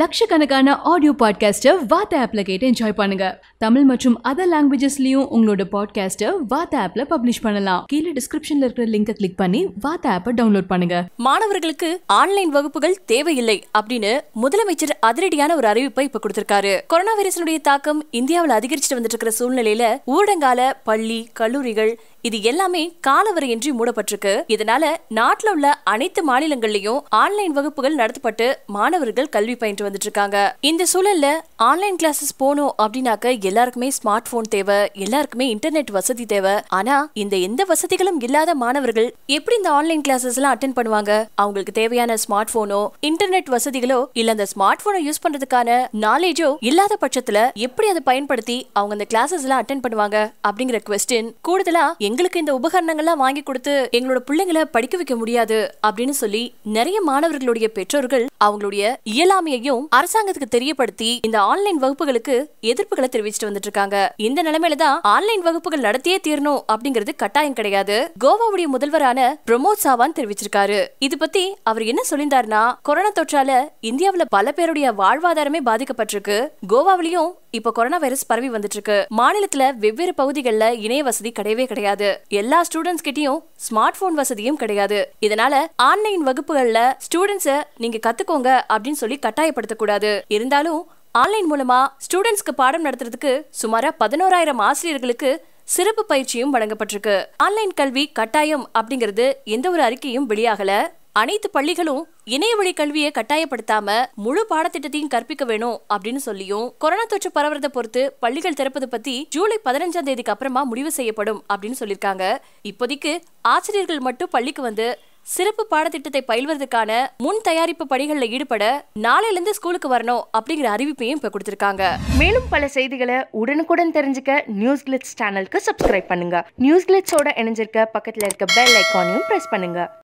லட்சக்கணக்கான ஆடியோ பாட்காஸ்ட்டை வாத்த ஆப்பில் கேட்டு என்ஜாய் பண்ணுங்க தமிழ் மற்றும் அதர் லாங்குவேஜஸ்லையும் உங்களோட பாட்காஸ்ட்டை வாத்த ஆப்பில் பப்ளிஷ் பண்ணலாம் கீழே டிஸ்கிரிப்ஷன்ல இருக்கிற லிங்கை கிளிக் பண்ணி வாத்த ஆப்பை டவுன்லோட் பண்ணுங்க மாணவர்களுக்கு ஆன்லைன் வகுப்புகள் தேவையில்லை அப்படின்னு முதலமைச்சர் அதிரடியான ஒரு அறிவிப்பை இப்ப கொடுத்திருக்காரு கொரோனா வைரஸினுடைய தாக்கம் இந்தியாவில் அதிகரிச்சுட்டு வந்துட்டு இருக்கிற சூழ்நிலையில ஊடங்கால பள்ளி கல்லூரிகள் இது எல்லாமே காலவரையின்றி மூடப்பட்டிருக்கு இதனால நாட்டுல உள்ள அனைத்து மாநிலங்கள்லயும் ஆன்லைன் வகுப்புகள் நடத்தப்பட்டு மாணவர்கள் கல்வி பயின்று வந்துட்டு இருக்காங்க இந்த சூழல்ல ஆன்லைன் கிளாஸஸ் போகணும் அப்படின்னாக்க எல்லாருக்குமே ஸ்மார்ட் போன் தேவை எல்லாருக்குமே இன்டர்நெட் வசதி தேவை ஆனா இந்த எந்த வசதிகளும் இல்லாத மாணவர்கள் எப்படி இந்த ஆன்லைன் கிளாஸஸ் எல்லாம் அட்டன் பண்ணுவாங்க அவங்களுக்கு தேவையான ஸ்மார்ட் போனோ இன்டர்நெட் வசதிகளோ இல்ல அந்த ஸ்மார்ட் போனை யூஸ் பண்றதுக்கான நாலேஜோ இல்லாத பட்சத்துல எப்படி அதை பயன்படுத்தி அவங்க அந்த கிளாஸஸ் எல்லாம் அட்டன் பண்ணுவாங்க அப்படிங்கிற கொஸ்டின் கூடுதலா எங்களுக்கு இந்த உபகரணங்கள்லாம் வாங்கி கொடுத்து எங்களோட பிள்ளைங்களை படிக்க வைக்க முடியாது அப்படின்னு சொல்லி நிறைய மாணவர்களுடைய பெற்றோர்கள் அவங்களுடைய இயலாமையையும் அரசாங்கத்துக்கு தெரியப்படுத்தி இந்த ஆன்லைன் வகுப்புகளுக்கு எதிர்ப்புகளை தெரிவிச்சுட்டு வந்துட்டு இருக்காங்க இந்த நிலைமையில தான் ஆன்லைன் வகுப்புகள் நடத்தியே தீரணும் அப்படிங்கிறது கட்டாயம் கிடையாது கோவாவுடைய முதல்வரான பிரமோத் சாவான் தெரிவிச்சிருக்காரு இது பத்தி அவர் என்ன சொல்லியிருந்தாருன்னா கொரோனா தொற்றால இந்தியாவில பல பேருடைய வாழ்வாதாரமே பாதிக்கப்பட்டிருக்கு கோவாவிலையும் இப்ப கொரோனா வைரஸ் பரவி வந்துட்டு இருக்கு மாநிலத்துல வெவ்வேறு பகுதிகளில் இணைய வசதி கிடையவே கிடையாது எல்லா ஸ்டூடெண்ட்ஸ் கிட்டயும் ஸ்மார்ட் போன் வசதியும் கிடையாது இதனால ஆன்லைன் வகுப்புகள்ல ஸ்டூடெண்ட்ஸ நீங்க கத்துக்க கத்துக்கோங்க அப்படின்னு சொல்லி கட்டாயப்படுத்தக்கூடாது இருந்தாலும் ஆன்லைன் மூலமா ஸ்டூடெண்ட்ஸ்க்கு பாடம் நடத்துறதுக்கு சுமாரா பதினோராயிரம் ஆசிரியர்களுக்கு சிறப்பு பயிற்சியும் வழங்கப்பட்டிருக்கு ஆன்லைன் கல்வி கட்டாயம் அப்படிங்கிறது எந்த ஒரு அறிக்கையும் வெளியாகல அனைத்து பள்ளிகளும் இணையவழி கல்வியை கட்டாயப்படுத்தாம முழு பாடத்திட்டத்தையும் கற்பிக்க வேணும் அப்படின்னு சொல்லியும் கொரோனா தொற்று பரவுறத பொறுத்து பள்ளிகள் திறப்பது பத்தி ஜூலை பதினஞ்சாம் தேதிக்கு அப்புறமா முடிவு செய்யப்படும் அப்படின்னு சொல்லியிருக்காங்க இப்போதைக்கு ஆசிரியர்கள் மட்டும் பள்ளிக்கு வந்து சிறப்பு பாடத்திட்டத்தை பயில்வதற்கான முன் தயாரிப்பு பணிகளில் ஈடுபட நாளையிலிருந்து ஸ்கூலுக்கு வரணும் அப்படிங்கிற அறிவிப்பையும் இப்போ கொடுத்திருக்காங்க மேலும் பல செய்திகளை உடனுக்குடன் தெரிஞ்சுக்க நியூஸ் கிளிட்ஸ் சேனலுக்கு சப்ஸ்கிரைப் பண்ணுங்க நியூஸ் கிளிட்ஸோட இணைஞ்சிருக்க பக்கத்தில் இருக்க பெல் ஐக்கானையும் பிரஸ் பண்ணுங்க